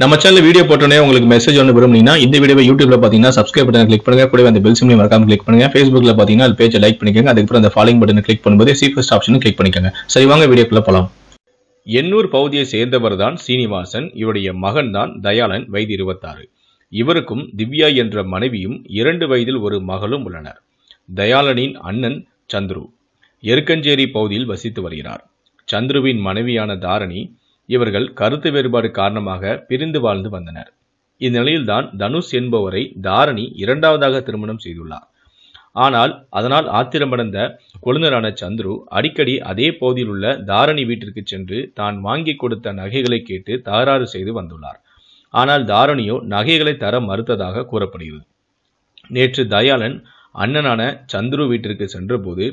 நம்ம channel video போட்டோன்னே உங்களுக்கு மெசேஜ் ஒன்று விரும்புனீங்கன்னா இந்த வீடியோ யூடியூப்ல பார்த்தீங்கன்னா சப்ஸ்கிரைப் பண்ண கிளிக் பண்ணுங்க கூட அந்த பெல் சிம்லையும் மறக்காம கிளிக் பண்ணுங்க ஃபேஸ்புக்ல பார்த்தீங்கன்னா அது பேஜை லைக் பண்ணிக்கோங்க அதுக்கப்புறம் அந்த ஃபாலோயிங் பட்டன் கிளிக் பண்ணும்போது சீஃபஸ்ட் ஆப்ஷனும் கிளிக் பண்ணிக்கோங்க சரி வாங்க வீடியோக்குள்ள போகலாம் எண்ணூர் பகுதியை சேர்ந்தவர் தான் சீனிவாசன் இவருடைய மகன் தான் தயாளன் வயது இருபத்தாறு இவருக்கும் திவ்யா என்ற மனைவியும் இரண்டு வயதில் ஒரு மகளும் உள்ளனர் தயாளனின் அண்ணன் சந்துரு எருக்கஞ்சேரி பகுதியில் வசித்து வருகிறார் சந்துருவின் மனைவியான தாரணி இவர்கள் கருத்து வேறுபாடு காரணமாக பிரிந்து வாழ்ந்து வந்தனர் இந்நிலையில்தான் தனுஷ் என்பவரை தாரணி இரண்டாவதாக திருமணம் செய்துள்ளார் ஆனால் அதனால் ஆத்திரமடைந்த கொழுந்தரான சந்துரு அடிக்கடி அதே பகுதியில் உள்ள தாரணி வீட்டிற்கு சென்று தான் வாங்கி கொடுத்த நகைகளை கேட்டு தகராறு செய்து வந்துள்ளார் ஆனால் தாரணியோ நகைகளை தர மறுத்ததாக கூறப்படுகிறது நேற்று தயாளன் அண்ணனான சந்துரு வீட்டிற்கு சென்றபோது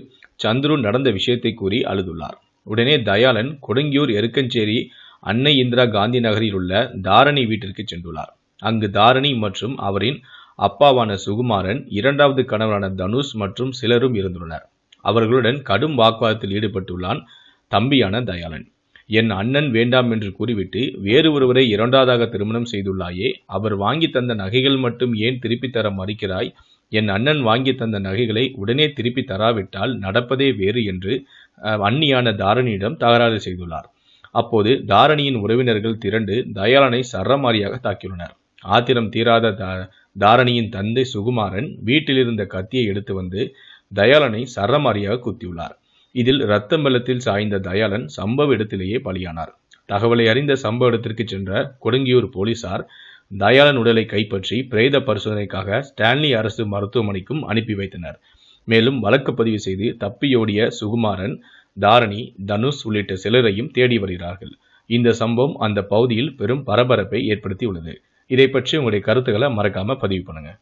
சந்துரு நடந்த விஷயத்தை கூறி அழுதுள்ளார் உடனே தயாளன் கொடுங்கியூர் எருக்கஞ்சேரி அன்னை இந்திரா காந்தி நகரில் உள்ள தாரணி வீட்டிற்கு சென்றுள்ளார் அங்கு தாரணி மற்றும் அவரின் அப்பாவான சுகுமாரன் இரண்டாவது கணவரான தனுஷ் மற்றும் சிலரும் இருந்துள்ளனர் அவர்களுடன் கடும் வாக்குவாதத்தில் ஈடுபட்டுள்ளான் தம்பியான தயாளன் என் அண்ணன் வேண்டாம் என்று கூறிவிட்டு வேறு ஒருவரை இரண்டாவதாக திருமணம் செய்துள்ளாயே அவர் வாங்கி தந்த நகைகள் மட்டும் ஏன் திருப்பி தர மறுக்கிறாய் என் அண்ணன் வாங்கி தந்த நகைகளை உடனே திருப்பி தராவிட்டால் நடப்பதே வேறு என்று அன்னியான தாரணியிடம் தகராறு செய்துள்ளார் அப்போது தாரணியின் உறவினர்கள் திரண்டு தயாளனை சரமாரியாக தாக்கியுள்ளனர் ஆத்திரம் தீராத தாரணியின் தந்தை சுகுமாரன் வீட்டிலிருந்த கத்தியை எடுத்து வந்து தயாளனை சரமாரியாக குத்தியுள்ளார் இதில் இரத்தம் வெள்ளத்தில் சாய்ந்த தயாளன் சம்பவ இடத்திலேயே பலியானார் தகவலை அறிந்த சம்பவ இடத்திற்கு சென்ற கொடுங்கியூர் போலீசார் தயாளன் உடலை கைப்பற்றி பிரேத பரிசோதனைக்காக ஸ்டான்லி அரசு மருத்துவமனைக்கும் அனுப்பி வைத்தனர் மேலும் வழக்கு பதிவு செய்து தப்பியோடிய சுகுமாரன் தாரணி தனுஷ் உள்ளிட்ட சிலரையும் தேடி வருகிறார்கள் இந்த சம்பவம் அந்த பகுதியில் பெரும் பரபரப்பை உள்ளது இதை பற்றி உங்களுடைய கருத்துக்களை மறக்காம பதிவு பண்ணுங்க